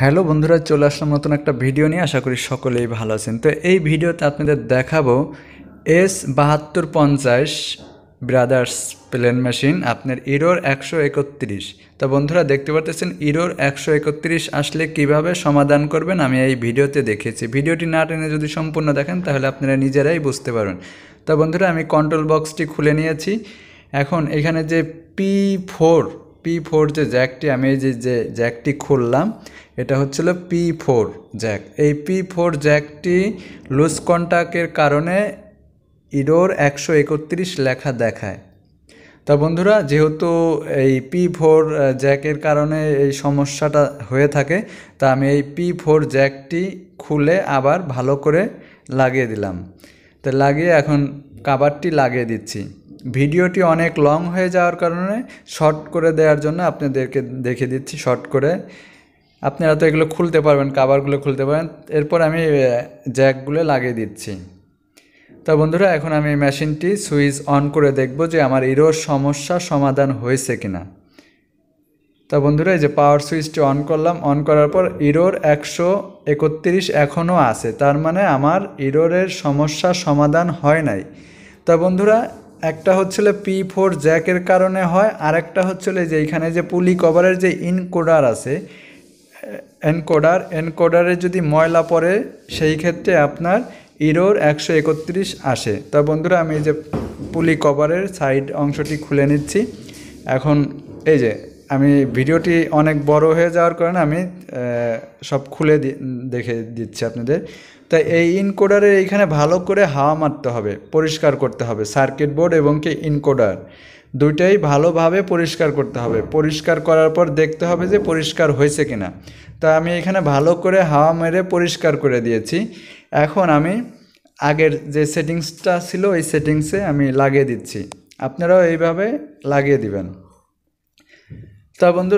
Hello বন্ধুরা চলে আসলাম নতুন একটা ভিডিও নিয়ে আশা করি সকলেই ভালো আছেন তো এই ভিডিওতে আপনাদের দেখাবো এস বাহাত্তর পঞ্চাশ ব্রাদার্স প্লেন মেশিন আপনার ইরোর একশো একত্রিশ তো বন্ধুরা দেখতে পারতেছেন ইরোর একশো একত্রিশ আসলে কিভাবে সমাধান করবেন আমি এই ভিডিওতে দেখেছি ভিডিওটি না টেনে যদি সম্পূর্ণ দেখেন তাহলে আপনারা নিজেরাই বুঝতে পারবেন তো বন্ধুরা আমি কন্ট্রোল বক্সটি খুলে নিয়েছি এখন এখানে যে পি ফোর পি ফোর যে জ্যাকটি আমি এই যে জ্যাকটি খুললাম এটা হচ্ছিল পি ফোর জ্যাক এই পি ফোর জ্যাকটি লুজ কন্টাক্টের কারণে ইডোর একশো একত্রিশ লেখা দেখায় তা বন্ধুরা যেহেতু এই পি ফোর জ্যাকের কারণে এই সমস্যাটা হয়ে থাকে তা আমি এই পি ফোর জ্যাকটি খুলে আবার ভালো করে লাগিয়ে দিলাম তো লাগিয়ে এখন কাবারটি লাগিয়ে দিচ্ছি ভিডিওটি অনেক লং হয়ে যাওয়ার কারণে শর্ট করে দেওয়ার জন্য আপনাদেরকে দেখে দিচ্ছি শর্ট করে আপনারা তো এগুলো খুলতে পারবেন কাভারগুলো খুলতে পারেন এরপর আমি জ্যাকগুলো লাগিয়ে দিচ্ছি তো বন্ধুরা এখন আমি মেশিনটি সুইচ অন করে দেখব যে আমার ইরোর সমস্যা সমাধান হয়েছে কিনা তা বন্ধুরা এই যে পাওয়ার সুইচটি অন করলাম অন করার পর ইরোর একশো একত্রিশ এখনও আছে তার মানে আমার ইরোরের সমস্যা সমাধান হয় নাই তা বন্ধুরা একটা হচ্ছিল পি ফোর জ্যাকের কারণে হয় আর একটা হচ্ছিল যে এইখানে যে পুলি কভারের যে ইনকোডার আছে এনকোডার এনকোডারে যদি ময়লা পড়ে সেই ক্ষেত্রে আপনার ইরোর একশো একত্রিশ আসে তা বন্ধুরা আমি এই যে পুলি কভারের সাইড অংশটি খুলে নিচ্ছি এখন এই যে আমি ভিডিওটি অনেক বড় হয়ে যাওয়ার কারণে আমি সব খুলে দেখে দিচ্ছি আপনাদের তাই এই ইনকোডারের এইখানে ভালো করে হাওয়া মারতে হবে পরিষ্কার করতে হবে সার্কিট বোর্ড এবং কি ইনকোডার দুইটাই ভালোভাবে পরিষ্কার করতে হবে পরিষ্কার করার পর দেখতে হবে যে পরিষ্কার হয়েছে কিনা তা আমি এখানে ভালো করে হাওয়া মেরে পরিষ্কার করে দিয়েছি এখন আমি আগের যে সেটিংসটা ছিল ওই সেটিংসে আমি লাগিয়ে দিচ্ছি আপনারাও এইভাবে লাগিয়ে দিবেন তা বন্ধু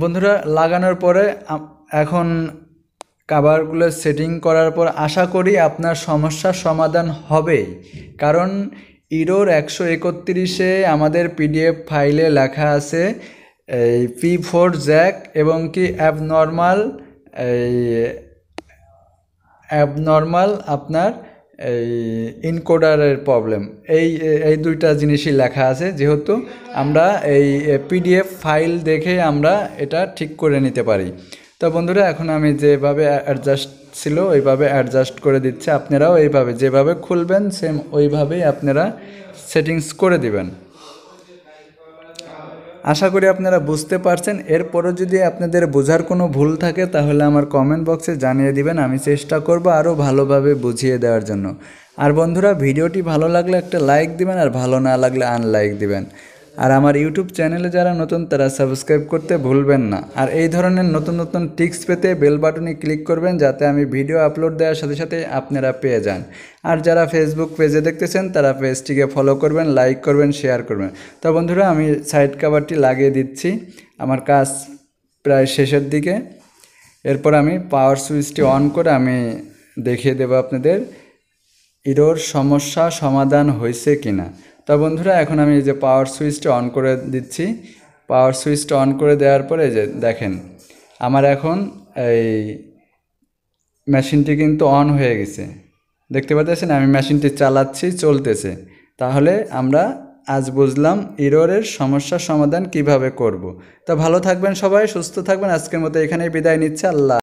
বন্ধুরা লাগানোর পরে এখন কাভারগুলো সেটিং করার পর আশা করি আপনার সমস্যার সমাধান হবেই কারণ ইরোর একশো একত্রিশে আমাদের পিডিএফ ফাইলে লেখা আছে এই পি ফোর জ্যাক এবং কি অ্যাব নর্মাল এই অ্যাব নর্মাল আপনার এই ইনকোডারের প্রবলেম এই এই দুইটা জিনিসই লেখা আছে যেহেতু আমরা এই পিডিএফ ফাইল দেখে আমরা এটা ঠিক করে নিতে পারি তো বন্ধুরা এখন আমি যেভাবে অ্যাডজাস্ট ছিল ওইভাবে অ্যাডজাস্ট করে দিচ্ছি আপনারাও এইভাবে যেভাবে খুলবেন সেম ওইভাবেই আপনারা সেটিংস করে দিবেন আশা করি আপনারা বুঝতে পারছেন এরপরও যদি আপনাদের বোঝার কোনো ভুল থাকে তাহলে আমার কমেন্ট বক্সে জানিয়ে দিবেন আমি চেষ্টা করব আরও ভালোভাবে বুঝিয়ে দেওয়ার জন্য আর বন্ধুরা ভিডিওটি ভালো লাগলে একটা লাইক দিবেন আর ভালো না লাগলে আনলাইক দিবেন আর আমার ইউটিউব চ্যানেলে যারা নতুন তারা সাবস্ক্রাইব করতে ভুলবেন না আর এই ধরনের নতুন নতুন টিপস পেতে বেল বাটনে ক্লিক করবেন যাতে আমি ভিডিও আপলোড দেওয়ার সাথে সাথে আপনারা পেয়ে যান আর যারা ফেসবুক পেজে দেখতেছেন তারা পেজটিকে ফলো করবেন লাইক করবেন শেয়ার করবেন তো বন্ধুরা আমি সাইড কাভারটি লাগিয়ে দিচ্ছি আমার কাজ প্রায় শেষের দিকে এরপর আমি পাওয়ার সুইচটি অন করে আমি দেখিয়ে দেবো আপনাদের ইরোর সমস্যা সমাধান হয়েছে কিনা তা বন্ধুরা এখন আমি এই যে পাওয়ার সুইচটা অন করে দিচ্ছি পাওয়ার সুইচটা অন করে দেওয়ার পরে যে দেখেন আমার এখন এই মেশিনটি কিন্তু অন হয়ে গেছে দেখতে পাচ্ছেন আমি মেশিনটি চালাচ্ছি চলতেছে তাহলে আমরা আজ বুঝলাম ইরোরের সমস্যার সমাধান কিভাবে করব। তা ভালো থাকবেন সবাই সুস্থ থাকবেন আজকের মতো এখানেই বিদায় নিচ্ছে আল্লাহ